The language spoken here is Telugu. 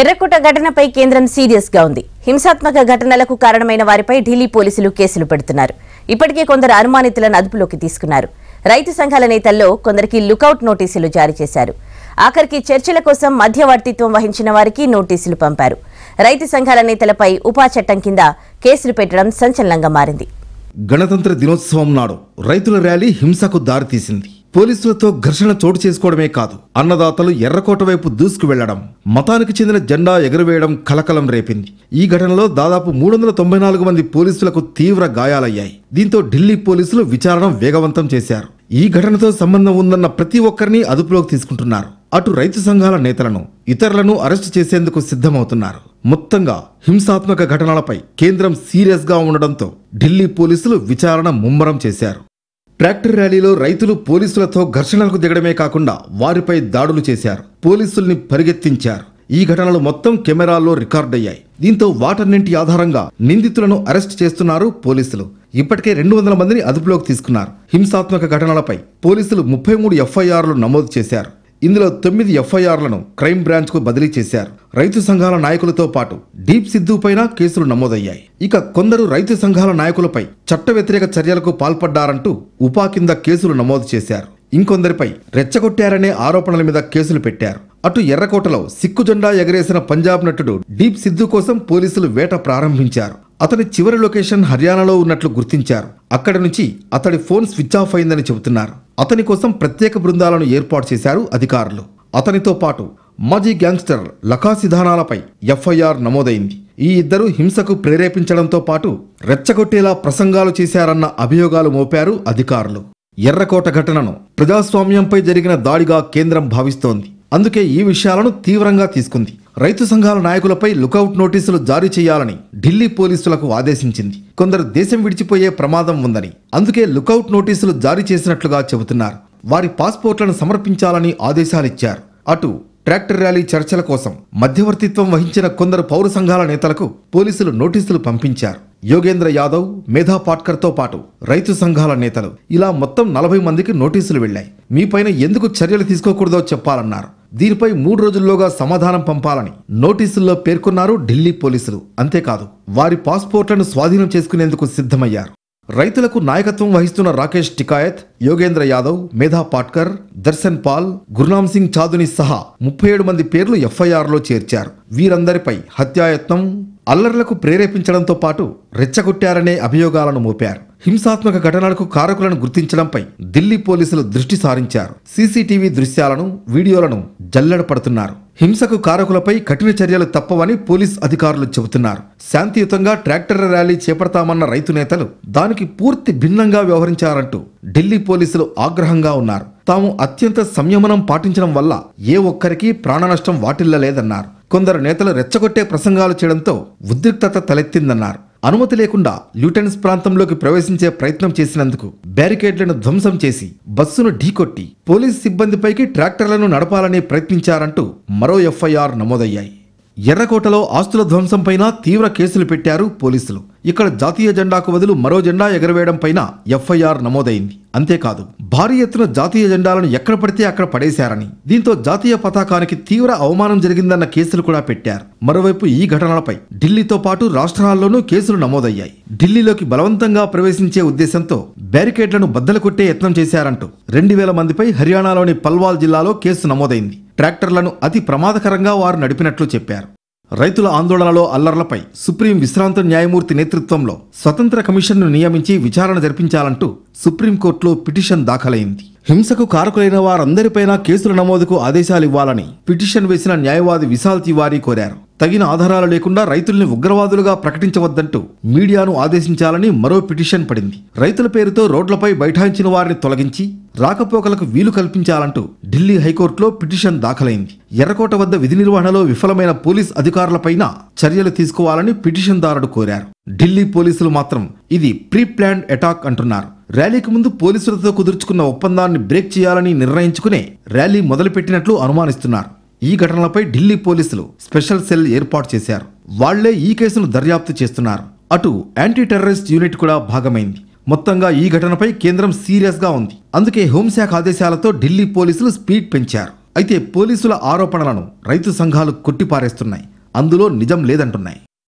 ఎర్రకుట ఘటనపై కేంద్రం సీరియస్ గా ఉంది హింసాత్మక ఘటనలకు కారణమైన వారిపై ఢిల్లీ పోలీసులు కేసులు పెడుతున్నారు ఇప్పటికే కొందరు అనుమానితులను అదుపులోకి తీసుకున్నారు రైతు సంఘాల నేతల్లో కొందరికి లుకౌట్ నోటీసులు జారీ చేశారు ఆఖరికి చర్చల కోసం మధ్యవర్తిత్వం వహించిన వారికి నోటీసులు పంపారు రైతు సంఘాల నేతలపై ఉపా చట్టం కింద కేసులు పెట్టడం సంచలనంగా మారింది గణతంత్ర దినోత్సవం నాడు రైతుల ర్యాలీ హింసకు దారితీసింది పోలీసులతో ఘర్షణ చోటు చేసుకోవడమే కాదు అన్నదాతలు ఎర్రకోట వైపు దూసుకు వెళ్లడం మతానికి చెందిన జెండా ఎగురవేయడం కలకలం రేపింది ఈ ఘటనలో దాదాపు మూడు వందల తొంభై నాలుగు మంది పోలీసులకు తీవ్ర గాయాలయ్యాయి దీంతో ఢిల్లీ పోలీసులు విచారణ వేగవంతం చేశారు ఈ ఘటనతో సంబంధం ఉందన్న ప్రతి ఒక్కరిని అదుపులోకి తీసుకుంటున్నారు అటు రైతు సంఘాల నేతలను ఇతరులను అరెస్టు చేసేందుకు సిద్ధమవుతున్నారు మొత్తంగా హింసాత్మక ఘటనలపై కేంద్రం సీరియస్గా ఉండడంతో ఢిల్లీ పోలీసులు విచారణ ముమ్మరం చేశారు ట్రాక్టర్ ర్యాలీలో రైతులు పోలీసులతో ఘర్షణలకు దిగడమే కాకుండా వారిపై దాడులు చేశారు పోలీసుల్ని పరిగెత్తించారు ఈ ఘటనలు మొత్తం కెమెరాల్లో రికార్డయ్యాయి దీంతో వాటన్నింటి ఆధారంగా నిందితులను అరెస్ట్ చేస్తున్నారు పోలీసులు ఇప్పటికే రెండు వందల మందిని అదుపులోకి తీసుకున్నారు హింసాత్మక ఘటనలపై పోలీసులు ముప్పై మూడు ఎఫ్ఐఆర్లు నమోదు చేశారు ఇందులో తొమ్మిది ఎఫ్ఐఆర్లను క్రైమ్ బ్రాంచ్కు బదిలీ చేశారు రైతు సంఘాల నాయకులతో పాటు డీప్ సిద్ధు పైన కేసులు నమోదయ్యాయి ఇక కొందరు రైతు సంఘాల నాయకులపై చట్ట వ్యతిరేక చర్యలకు పాల్పడ్డారంటూ ఉపా కింద కేసులు నమోదు చేశారు ఇంకొందరిపై రెచ్చగొట్టారనే ఆరోపణల మీద కేసులు పెట్టారు అటు ఎర్రకోటలో సిక్కు జెండా ఎగరేసిన పంజాబ్ నటుడు డీప్ సిద్ధు కోసం పోలీసులు వేట ప్రారంభించారు అతని చివరి లొకేషన్ హర్యానాలో ఉన్నట్లు గుర్తించారు అక్కడి నుంచి అతడి ఫోన్ స్విచ్ ఆఫ్ అయిందని చెబుతున్నారు అతని కోసం ప్రత్యేక బృందాలను ఏర్పాటు చేశారు అధికారులు అతనితో పాటు మాజీ గ్యాంగ్స్టర్ లఖా సిధానాలపై ఎఫ్ఐఆర్ నమోదైంది ఈ ఇద్దరు హింసకు ప్రేరేపించడంతో పాటు రెచ్చగొట్టేలా ప్రసంగాలు చేశారన్న అభియోగాలు మోపారు అధికారులు ఎర్రకోట ఘటనను ప్రజాస్వామ్యంపై జరిగిన దాడిగా కేంద్రం భావిస్తోంది అందుకే ఈ విషయాలను తీవ్రంగా తీసుకుంది రైతు సంఘాల నాయకులపై లుకౌట్ నోటీసులు జారీ చేయాలని ఢిల్లీ పోలీసులకు ఆదేశించింది కొందరు దేశం విడిచిపోయే ప్రమాదం ఉందని అందుకే లుకౌట్ నోటీసులు జారీ చేసినట్లుగా చెబుతున్నారు వారి పాస్పోర్ట్లను సమర్పించాలని ఆదేశాలిచ్చారు అటు ట్రాక్టర్ ర్యాలీ చర్చల కోసం మధ్యవర్తిత్వం వహించిన కొందరు పౌర సంఘాల నేతలకు పోలీసులు నోటీసులు పంపించారు యోగేంద్ర యాదవ్ మేధా పాట్కర్తో పాటు రైతు సంఘాల నేతలు ఇలా మొత్తం నలభై మందికి నోటీసులు వెళ్లాయి పైన ఎందుకు చర్యలు తీసుకోకూడదో చెప్పాలన్నారు దీనిపై మూడు రోజుల్లోగా సమాధానం పంపాలని నోటీసుల్లో పేర్కొన్నారు ఢిల్లీ పోలీసులు అంతేకాదు వారి పాస్పోర్ట్లను స్వాధీనం చేసుకునేందుకు సిద్ధమయ్యారు రైతులకు నాయకత్వం వహిస్తున్న రాకేష్ టికాయత్ యోగేంద్ర యాదవ్ మేధా పాట్కర్ దర్శన్ పాల్ గురునామ్ సింగ్ చాదుని సహా ముప్పై ఏడు మంది పేర్లు ఎఫ్ఐఆర్లో చేర్చారు వీరందరిపై హత్యాయత్నం అల్లర్లకు ప్రేరేపించడంతో పాటు రెచ్చగొట్టారనే అభియోగాలను మోపారు హింసాత్మక ఘటనలకు కారకులను గుర్తించడంపై ఢిల్లీ పోలీసులు దృష్టి సారించారు సీసీటీవీ దృశ్యాలను వీడియోలను జల్లెడపడుతున్నారు హింసకు కారకులపై కఠిన చర్యలు తప్పవని పోలీస్ అధికారులు చెబుతున్నారు శాంతియుతంగా ట్రాక్టర్ ర్యాలీ చేపడతామన్న రైతు నేతలు దానికి పూర్తి భిన్నంగా వ్యవహరించారంటూ ఢిల్లీ పోలీసులు ఆగ్రహంగా ఉన్నారు తాము అత్యంత సంయమనం పాటించడం వల్ల ఏ ఒక్కరికి ప్రాణనష్టం వాటిల్లలేదన్నారు కొందరు నేతలు రెచ్చగొట్టే ప్రసంగాలు చేయడంతో ఉద్రిక్తత తలెత్తిందన్నారు అనుమతి లేకుండా ల్యూటెన్స్ ప్రాంతంలోకి ప్రవేశించే ప్రయత్నం చేసినందుకు బ్యారికేడ్లను ధ్వంసం చేసి బస్సును ఢీకొట్టి పోలీసు సిబ్బందిపైకి ట్రాక్టర్లను నడపాలని ప్రయత్నించారంటూ మరో ఎఫ్ఐఆర్ నమోదయ్యాయి ఎర్రకోటలో ఆస్తుల ధ్వంసంపైన తీవ్ర కేసులు పెట్టారు పోలీసులు ఇక్కడ జాతీయ జెండాకు బదులు మరో జెండా ఎగరవేయడంపైన ఎఫ్ఐఆర్ నమోదైంది అంతేకాదు భారీ ఎత్తున జాతీయ జెండాలను ఎక్కడ పడితే అక్కడ పడేశారని దీంతో జాతీయ పతాకానికి తీవ్ర అవమానం జరిగిందన్న కేసులు కూడా పెట్టారు మరోవైపు ఈ ఘటనలపై ఢిల్లీతో పాటు రాష్ట్రాల్లోనూ కేసులు నమోదయ్యాయి ఢిల్లీలోకి బలవంతంగా ప్రవేశించే ఉద్దేశంతో బ్యారికేడ్లను బద్దలు కొట్టే యత్నం చేశారంటూ రెండు వేల మందిపై హర్యానాలోని పల్వాల్ జిల్లాలో కేసు నమోదైంది ట్రాక్టర్లను అతి ప్రమాదకరంగా వారు నడిపినట్లు చెప్పారు రైతుల ఆందోళనలో అల్లర్లపై సుప్రీం విశ్రాంత న్యాయమూర్తి నేతృత్వంలో స్వతంత్ర కమిషన్ను నియమించి విచారణ జరిపించాలంటూ సుప్రీంకోర్టులో పిటిషన్ దాఖలైంది హింసకు కారకులైన వారందరిపైనా కేసుల నమోదుకు ఆదేశాలు ఇవ్వాలని పిటిషన్ వేసిన న్యాయవాది విశాల్ తివారీ కోరారు తగిన ఆధారాలు లేకుండా రైతుల్ని ఉగ్రవాదులుగా ప్రకటించవద్దంటూ మీడియాను ఆదేశించాలని మరో పిటిషన్ పడింది రైతుల పేరుతో రోడ్లపై బైఠాయించిన వారిని తొలగించి రాకపోకలకు వీలు కల్పించాలంటూ ఢిల్లీ హైకోర్టులో పిటిషన్ దాఖలైంది ఎర్రకోట వద్ద విధి నిర్వహణలో విఫలమైన పోలీస్ అధికారులపైన చర్యలు తీసుకోవాలని పిటిషన్దారుడు కోరారు ఢిల్లీ పోలీసులు మాత్రం ఇది ప్రీ ప్లాన్డ్ అటాక్ అంటున్నారు ర్యాలీకి ముందు పోలీసులతో కుదుర్చుకున్న ఒప్పందాన్ని బ్రేక్ చేయాలని నిర్ణయించుకునే ర్యాలీ మొదలుపెట్టినట్లు అనుమానిస్తున్నారు ఈ ఘటనలపై ఢిల్లీ పోలీసులు స్పెషల్ సెల్ ఏర్పాటు చేశారు వాళ్లే ఈ కేసును దర్యాప్తు చేస్తున్నారు అటు యాంటీ టెర్రరిస్ట్ యూనిట్ కూడా భాగమైంది మొత్తంగా ఈ ఘటనపై కేంద్రం సీరియస్గా ఉంది అందుకే హోంశాఖ ఆదేశాలతో ఢిల్లీ పోలీసులు స్పీడ్ పెంచారు అయితే పోలీసుల ఆరోపణలను రైతు సంఘాలు కొట్టిపారేస్తున్నాయి అందులో నిజం లేదంటున్నాయి